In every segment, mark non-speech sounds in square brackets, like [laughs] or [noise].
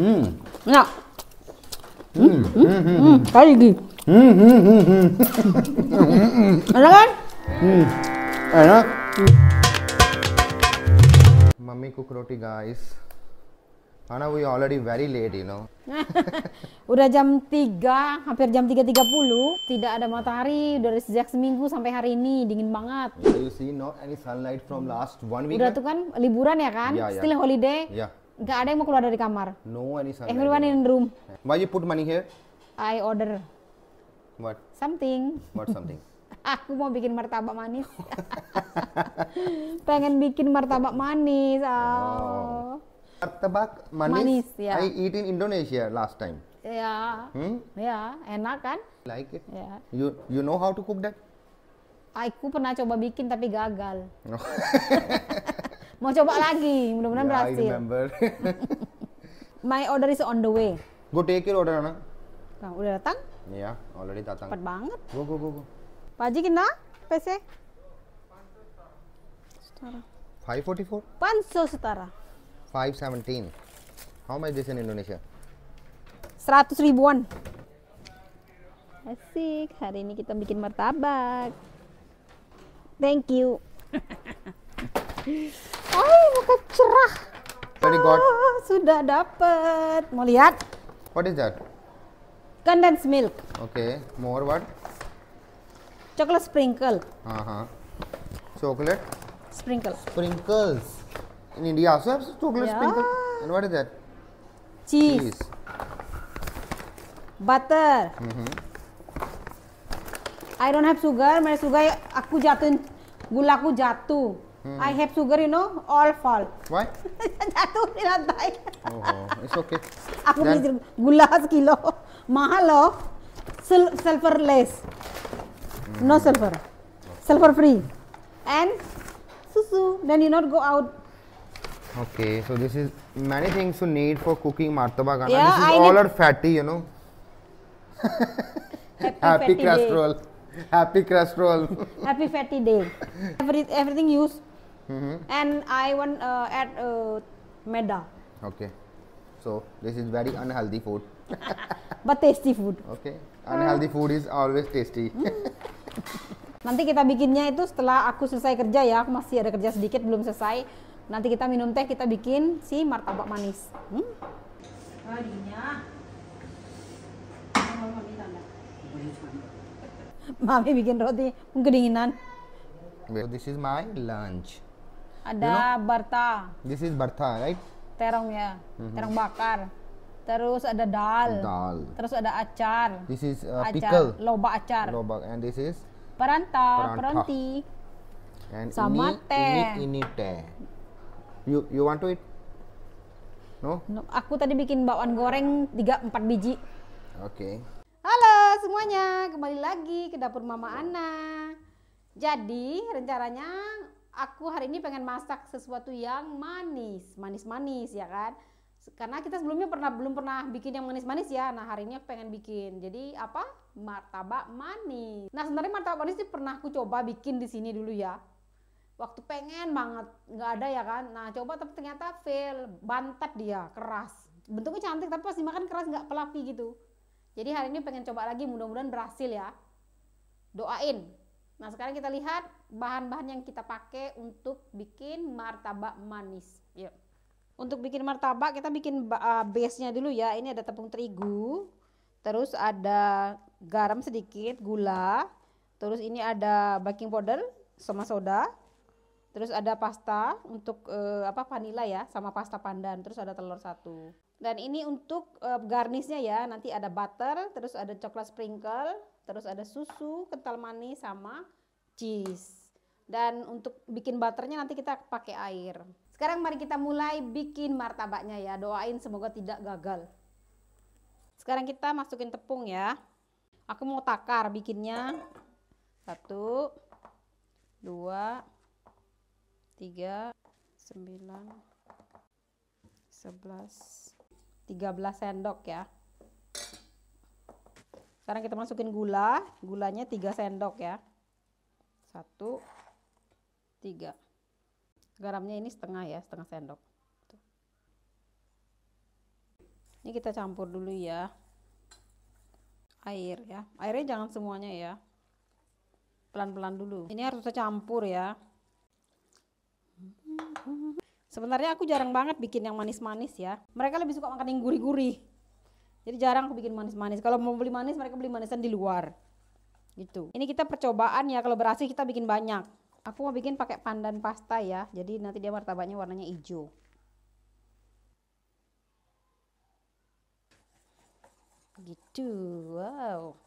Hmm. Enak. Hmm. Hmm. Hmm. hmm. hmm. hmm, hmm. lagi. Hmm. Hmm. Hmm. Hmm. Enak kan? Hmm. Enak. Hmm. Mummy cook roti guys. Karena we already very late, you know. [laughs] udah jam 3, hampir jam 3.30. Tidak ada matahari dari sejak seminggu sampai hari ini. Dingin banget. You see not any sunlight from last one week. Udah tuh kan liburan ya kan? Yeah, yeah. Still holiday. Yeah. Gak ada yang mau keluar dari kamar. No one is Everyone in room. Why you put money here? I order. What? Something. What something? [laughs] Aku mau bikin martabak manis. [laughs] Pengen bikin martabak manis. Oh. oh. Martabak manis. manis yeah. I eat in Indonesia last time. Ya. Yeah. Hmm? yeah. enak kan? Like it. Yeah. You you know how to cook that? Aku pernah coba bikin tapi gagal. Oh. [laughs] Mau coba lagi, mudah-mudahan yeah, berhasil. I remember. [laughs] My order is on the way. Gue take your order, anak Nah, udah datang? Iya, yeah, already datang. Cepat banget. Go, go, go, go. Haji kena? setara 544? Panso setara. 517. How much this in Indonesia? 100 ribuan. Asik, hari ini kita bikin martabak. Thank you. [laughs] cerah. Very good. Ah, sudah dapat. Mau lihat? What is that? Condensed milk. Okay. More what? Chocolate sprinkle. Uh huh. Chocolate. Sprinkle. Sprinkles. In India also have chocolate yeah. sprinkle. And what is that? Cheese. Cheese. Butter. Mm -hmm. I don't have sugar. My sugar aku jatuhin gula aku jatuh. Hmm. I have sugar, you know, all fall. Why? [laughs] Jatuh ni oh, it's okay. Then... beli gula kilo. Mahal loh. Sul sulfur less. Hmm. No sulfur. Sulfur free. And susu. Then you not go out. Okay, so this is many things you need for cooking martaba khana. Yeah, this is I all are fatty, you know. Happy, [laughs] Happy cholesterol. Happy cholesterol. Happy fatty day. Every, everything use hmm And I want uh, at uh, Meda. Okay. So this is very unhealthy food. [laughs] but tasty food. Okay. Unhealthy uh. food is always tasty. Hmm. Nanti kita bikinnya itu setelah aku selesai kerja ya, aku masih ada kerja sedikit belum selesai. Nanti kita minum teh, kita bikin si martabak manis. Harinya. Hmm? Mami bikin roti, kedinginan. So this is my lunch. Ada you know? barta. This is barta, right? Terong ya, mm-hmm. terong bakar. Terus ada dal. Dal. Terus ada acar. This is uh, acar. pickle. Loba acar. Loba and this is peranta. peranti. And sama ini, teh. Ini ini teh. You you want to eat? No? no? Aku tadi bikin bakwan goreng 3 4 biji. Oke. Okay. Halo semuanya, kembali lagi ke dapur Mama Ana. Jadi rencananya aku hari ini pengen masak sesuatu yang manis, manis-manis ya kan. Karena kita sebelumnya pernah belum pernah bikin yang manis-manis ya. Nah, hari ini aku pengen bikin. Jadi apa? Martabak manis. Nah, sebenarnya martabak manis itu pernah aku coba bikin di sini dulu ya. Waktu pengen banget, nggak ada ya kan. Nah, coba tapi ternyata fail, bantet dia, keras. Bentuknya cantik tapi pas dimakan keras nggak pelapi gitu. Jadi hari ini pengen coba lagi, mudah-mudahan berhasil ya. Doain, Nah, sekarang kita lihat bahan-bahan yang kita pakai untuk bikin martabak manis. Yuk. Untuk bikin martabak, kita bikin eh, base-nya dulu ya. Ini ada tepung terigu, terus ada garam sedikit, gula, terus ini ada baking powder sama soda, terus ada pasta untuk uh, apa vanilla ya, sama pasta pandan, terus ada telur satu. Dan ini untuk uh, eh, garnisnya ya, nanti ada butter, terus ada coklat sprinkle, terus ada susu kental manis sama cheese. Dan untuk bikin butternya nanti kita pakai air. Sekarang mari kita mulai bikin martabaknya ya. Doain semoga tidak gagal. Sekarang kita masukin tepung ya. Aku mau takar bikinnya. Satu, dua, tiga, sembilan, sebelas, tiga belas sendok ya. Sekarang kita masukin gula, gulanya 3 sendok ya. satu tiga Garamnya ini setengah ya, setengah sendok. Ini kita campur dulu ya. Air ya. Airnya jangan semuanya ya. Pelan-pelan dulu. Ini harus tercampur ya. Sebenarnya aku jarang banget bikin yang manis-manis ya. Mereka lebih suka makan yang gurih-gurih. Jadi jarang aku bikin manis-manis. Kalau mau beli manis mereka beli manisan di luar. Gitu. Ini kita percobaan ya kalau berhasil kita bikin banyak. Aku mau bikin pakai pandan pasta ya. Jadi nanti dia martabaknya warnanya hijau. Gitu. Wow.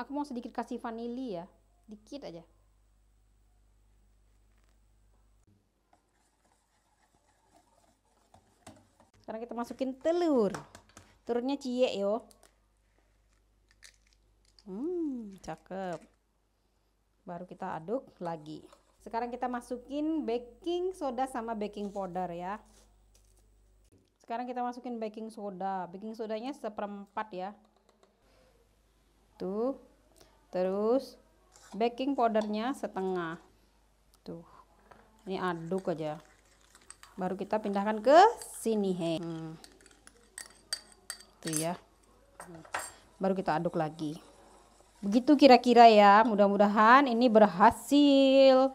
Aku mau sedikit kasih vanili ya. Dikit aja. sekarang kita masukin telur telurnya cie yo hmm cakep baru kita aduk lagi sekarang kita masukin baking soda sama baking powder ya sekarang kita masukin baking soda baking sodanya seperempat ya tuh terus baking powdernya setengah tuh ini aduk aja baru kita pindahkan ke sini he hmm. itu ya baru kita aduk lagi begitu kira-kira ya mudah-mudahan ini berhasil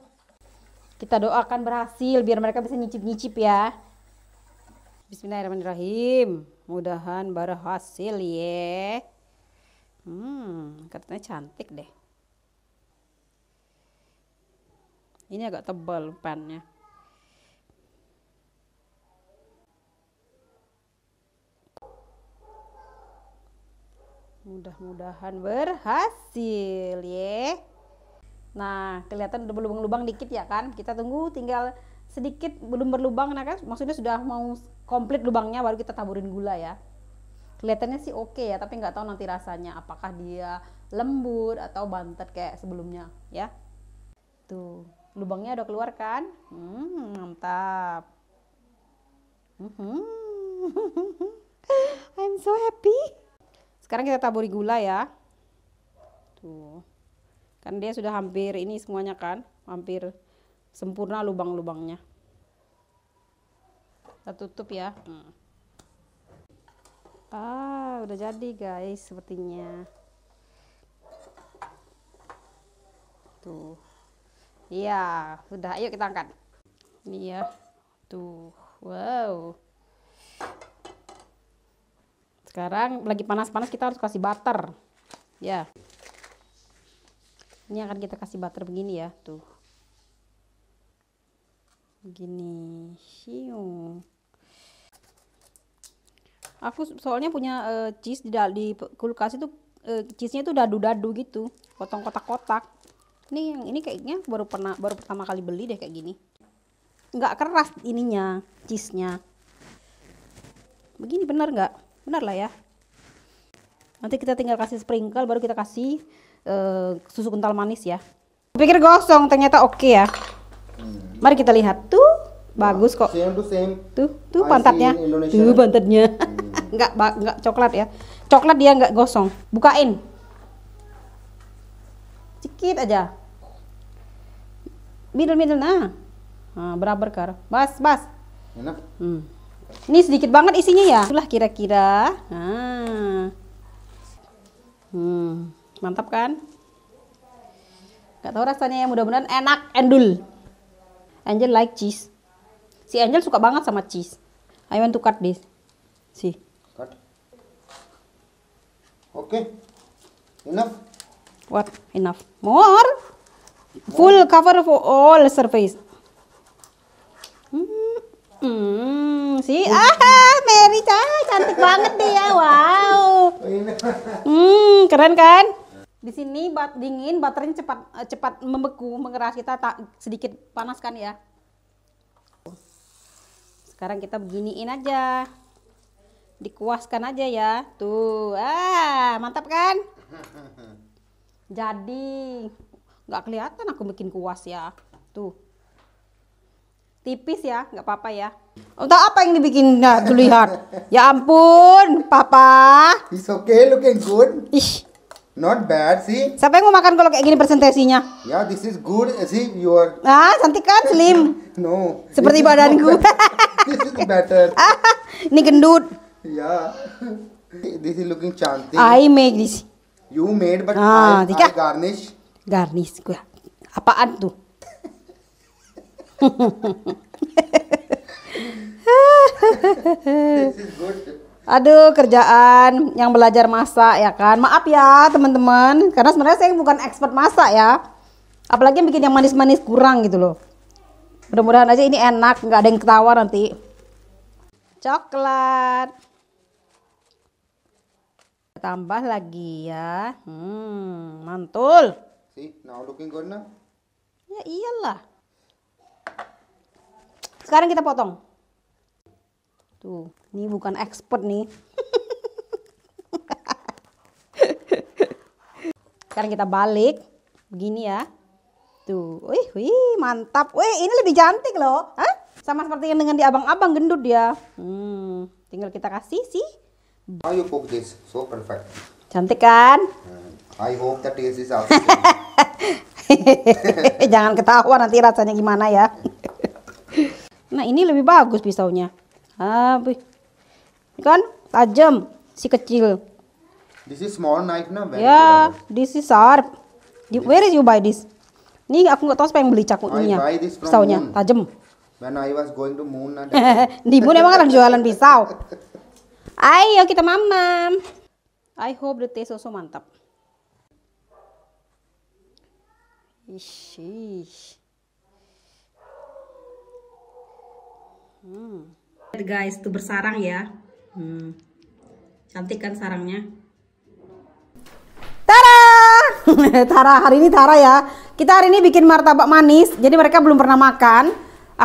kita doakan berhasil biar mereka bisa nyicip-nyicip ya Bismillahirrahmanirrahim mudahan berhasil ya hmm katanya cantik deh ini agak tebal pannya Mudah-mudahan berhasil ya. Nah, kelihatan udah berlubang-lubang dikit ya kan? Kita tunggu tinggal sedikit belum berlubang nah kan maksudnya sudah mau komplit lubangnya baru kita taburin gula ya. Kelihatannya sih oke okay ya, tapi nggak tahu nanti rasanya apakah dia lembut atau bantet kayak sebelumnya ya. Tuh, lubangnya udah keluar kan? Hmm, mantap. Hmm, hmm. [laughs] I'm so happy. Sekarang kita taburi gula ya. Tuh. Kan dia sudah hampir ini semuanya kan, hampir sempurna lubang-lubangnya. Kita tutup ya. Hmm. Ah, udah jadi guys sepertinya. Tuh. Iya, sudah. Ayo kita angkat. Ini ya. Tuh. Wow. Sekarang lagi panas-panas kita harus kasih butter. Ya. Ini akan kita kasih butter begini ya, tuh. Begini. Siung. Aku soalnya punya uh, cheese di, di kulkas itu uh, cheese-nya itu dadu-dadu gitu, potong kotak-kotak. Ini yang ini kayaknya baru pernah baru pertama kali beli deh kayak gini. Nggak keras ininya, cheese-nya. Begini benar nggak? benar lah ya nanti kita tinggal kasih sprinkle baru kita kasih uh, susu kental manis ya pikir gosong ternyata oke okay ya hmm. mari kita lihat tuh bagus kok same tuh tuh pantatnya tuh pantatnya hmm. [laughs] nggak nggak coklat ya coklat dia nggak gosong bukain sedikit aja middle middle nah, nah berapa berkar bas bas enak hmm. Ini sedikit banget isinya ya. Itulah kira-kira. Nah. Hmm, mantap kan? Gak tau rasanya ya, mudah-mudahan enak endul. Angel like cheese. Si Angel suka banget sama cheese. I want to cut this. Si. Cut. Okay. Enough. What? Enough. More? More. Full cover of all surface. Hmm, si Ah, Mary cah, cantik banget deh ya. Wow. Hmm, keren kan? Di sini bat dingin, baterainya cepat eh, cepat membeku, mengeras. Kita tak sedikit panaskan ya. Sekarang kita beginiin aja. Dikuaskan aja ya. Tuh, ah, mantap kan? Jadi, nggak kelihatan aku bikin kuas ya. Tuh tipis ya nggak apa-apa ya untuk apa yang dibikin nah tuh ya ampun papa it's okay looking good Ish. not bad sih siapa yang mau makan kalau kayak gini presentasinya ya yeah, this is good sih eh, you are ah cantik kan slim [laughs] no seperti badanku this is better [laughs] ah, ini gendut ya yeah. this is looking cantik I make this you made but ah, I, I garnish garnish gue apaan tuh [laughs] Aduh kerjaan yang belajar masak ya kan. Maaf ya teman-teman karena sebenarnya saya bukan expert masak ya. Apalagi yang bikin yang manis-manis kurang gitu loh. Mudah-mudahan aja ini enak, nggak ada yang ketawa nanti. Coklat. Tambah lagi ya. Hmm, mantul. See, now looking good now. Ya iyalah. Sekarang kita potong. Tuh, ini bukan expert nih. [laughs] Sekarang kita balik begini ya. Tuh, wih, wih, mantap. Wih, ini lebih cantik loh. Hah? Sama seperti yang dengan di abang-abang gendut dia Hmm, tinggal kita kasih sih. How you cook this? So perfect. Cantik kan? Hmm, I hope that this is [laughs] [laughs] Jangan ketahuan nanti rasanya gimana ya. Nah ini lebih bagus pisaunya. Habis. Ah, kan tajam si kecil. This is small knife nah. Ya, yeah, this is sharp. This. Where is you buy this? Ini aku nggak tahu siapa yang beli cakunya, Pisaunya tajam. When I was going to moon. [laughs] Di moon emang orang jualan pisau. Ayo kita mamam. I hope the taste also mantap. Ish, ish. Hmm. Guys, itu bersarang ya. Hmm. Cantik kan sarangnya? Tara! [laughs] Tara, hari ini Tara ya. Kita hari ini bikin martabak manis, jadi mereka belum pernah makan.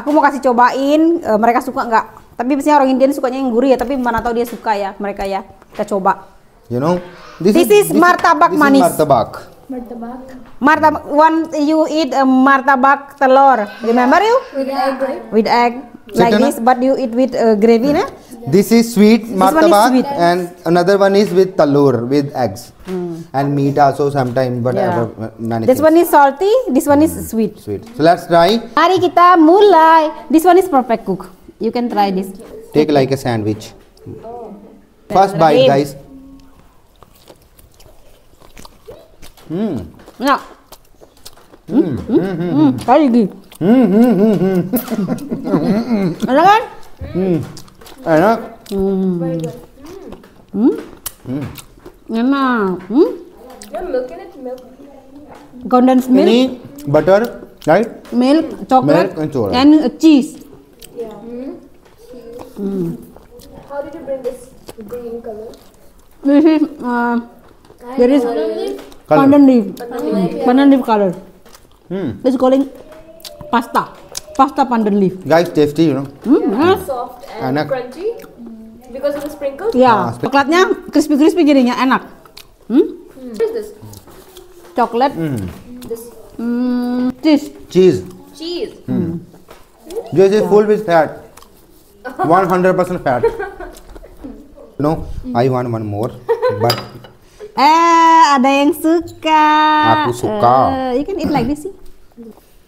Aku mau kasih cobain, e, mereka suka nggak? Tapi biasanya orang Indian sukanya yang gurih ya, tapi mana tahu dia suka ya mereka ya. Kita coba. You know, this, this is, is martabak this manis. Is martabak. Martabak. Martabak. One you eat a um, martabak telur. Remember you? With egg. With egg. like this but you eat with uh, gravy na this is sweet martabak and another one is with talur with eggs mm. and meat also sometimes But yeah. Uh, this one is salty this one mm. is hmm. sweet sweet so let's try hari kita mulai this one is perfect cook you can try this take like a sandwich oh. first bite guys Hmm. yeah Hmm. Hmm. Hmm. Mm. Mm. Hmm, hmm, hmm, hmm. Enak kan? Hmm. Enak. Hmm. Hmm. Hmm. Enak. Hmm. Condensed milk. Ini butter, right? Milk, chocolate, milk and, sugar. and uh, cheese. Yeah. Hmm. Mm. How did you bring this green color? This is uh, there is pandan leaf, pandan leaf, pandan leaf color. Hmm. It's calling pasta. Pasta pandan leaf. Guys, tasty, you know. Mm, yeah, yeah. soft and enak. crunchy mm, because of the sprinkles. Ya, yeah. ah, coklatnya crispy-crispy jadinya enak. Hmm? hmm. What is this? Coklat. Hmm. This. Hmm, cheese. Cheese. Cheese. Hmm. hmm. This is yeah. full with fat. 100% [laughs] fat. [laughs] no, I want one more, but Eh, ada yang suka. Aku suka. Uh, you can eat like this sih.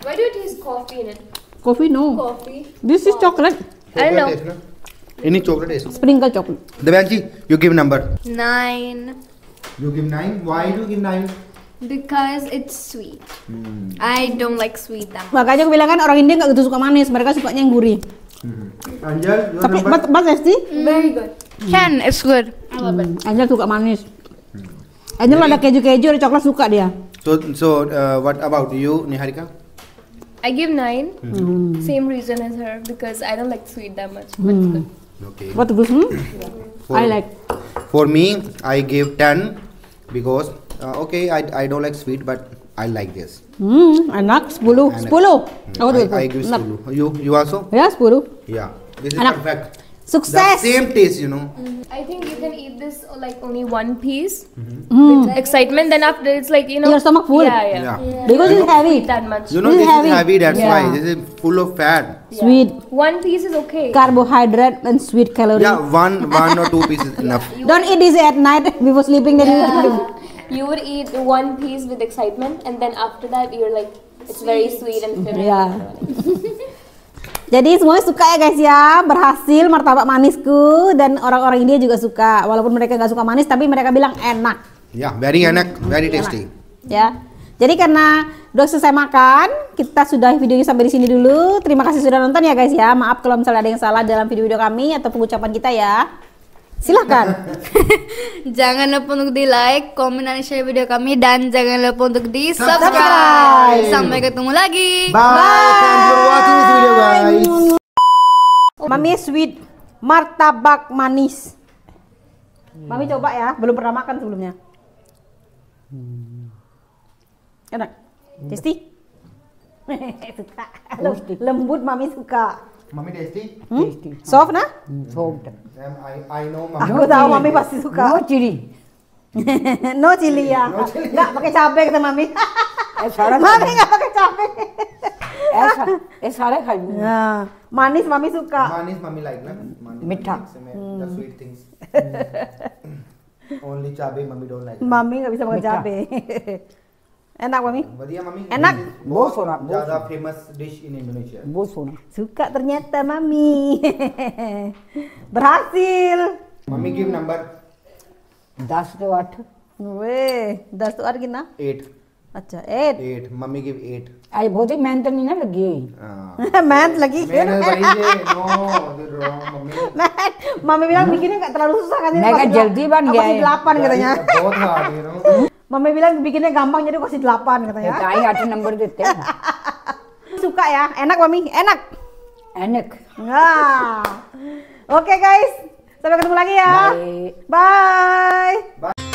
Why do you taste coffee in it? Coffee, no. Coffee. This is oh. chocolate. I don't know. Any chocolate is sprinkle chocolate. Devanshi, you give number. Nine. You give nine. Why do you give nine? Because it's sweet. Hmm. I don't like sweet that much. Makanya aku bilang kan orang India nggak gitu suka manis, mereka sukanya yang gurih. Hmm. Anjal, your Tapi, number? But, but hmm. Very good. Hmm. Ten, it's good. I love it. Hmm. suka manis. Hmm. Anjal ada keju-keju, ada coklat suka dia. So, so uh, what about you, Niharika? I give 9 mm. Same reason as her because I don't like sweet that much. Mm. Okay. What was I like? For me, I give 10 because uh, okay, I, I don't like sweet, but I like this. Mm. Mm-hmm. Anak spulu. Spulu. I, I give spulu. You, you also? Yeah, spulu. Yeah. This is Anak. perfect. Success. The same taste, you know. Mm. I think you can eat this like only one piece. Mm-hmm. excitement. Then after it's like you know Your stomach full. Yeah, yeah. Yeah. Because You it's heavy. heavy. That much. You know, This this is heavy. is heavy, that's Yeah. why. This is full of fat. Yeah. Sweet. One piece is okay. Carbohydrate and sweet calories. Yeah, one one or two pieces [laughs] enough. Don't eat this at night [laughs] before sleeping. Then you [laughs] you would eat one piece with excitement, and then after that you're like, it's very sweet and filling. Mm-hmm. yeah. Jadi semuanya suka ya guys ya, berhasil martabak manisku dan orang-orang India juga suka. Walaupun mereka nggak suka manis, tapi mereka bilang enak. Ya, yeah, very enak, very tasty. Ya. Jadi karena udah selesai makan, kita sudah videonya sampai di sini dulu. Terima kasih sudah nonton ya guys ya. Maaf kalau misalnya ada yang salah dalam video-video kami atau pengucapan kita ya. Silakan. [laughs] jangan lupa untuk di like, komen dan share video kami dan jangan lupa untuk di subscribe. Sampai ketemu lagi. Bye. Bye. you for watching this video guys. Mami sweet martabak manis. Mami hmm. coba ya, belum pernah makan sebelumnya. Enak. Hmm. Tasty. [laughs] suka. Lembut mami suka. Mummy tasty tasty soft ना soft I I no mummy बताओ mummy पास सुखा no chilli no chilli या ना पके चापे के मम्मी सारा मम्मी का पके चापे ऐसा ए सारे खा लूं हां मानिस मम्मी सुखा मानिस मम्मी लाइक ना मीठा द स्वीट थिंग्स ओनली चाबे मम्मी डोंट लाइक मम्मी कभी सब चाबे Ah, ya, Enak mami? Badia, mami. Enak? Bosona. sona. Jada famous dish in Indonesia. Bosona. sona. Suka ternyata mami. [laughs] Berhasil. Mami give number. 10 to 8. वे 10 to आर कितना 8 अच्छा 8 8 mummy give 8 आई बहुत ही मेहनत नहीं ना लगी मेहनत लगी मेहनत लगी no mummy mummy bilang bikinnya enggak terlalu susah kan ini. Ya? Mereka jeli ban guys. Masih 8 katanya. बहुत hard you know. Mama bilang bikinnya gampang jadi kasih delapan. katanya. Gitu ya, saya ada nomor itu. Suka ya? Enak Mami? Enak. Enak. Nah. Oke okay, guys, sampai ketemu lagi ya. Bye. Bye. Bye.